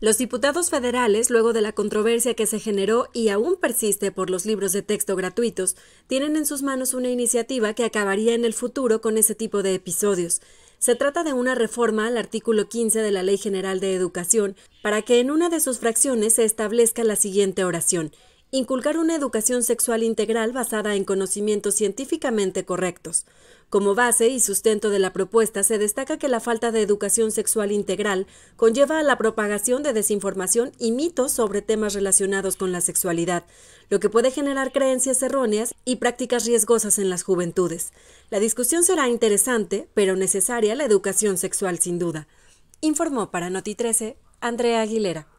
Los diputados federales, luego de la controversia que se generó y aún persiste por los libros de texto gratuitos, tienen en sus manos una iniciativa que acabaría en el futuro con ese tipo de episodios. Se trata de una reforma al artículo 15 de la Ley General de Educación para que en una de sus fracciones se establezca la siguiente oración. Inculcar una educación sexual integral basada en conocimientos científicamente correctos. Como base y sustento de la propuesta se destaca que la falta de educación sexual integral conlleva a la propagación de desinformación y mitos sobre temas relacionados con la sexualidad, lo que puede generar creencias erróneas y prácticas riesgosas en las juventudes. La discusión será interesante, pero necesaria la educación sexual sin duda. Informó para Noti 13 Andrea Aguilera.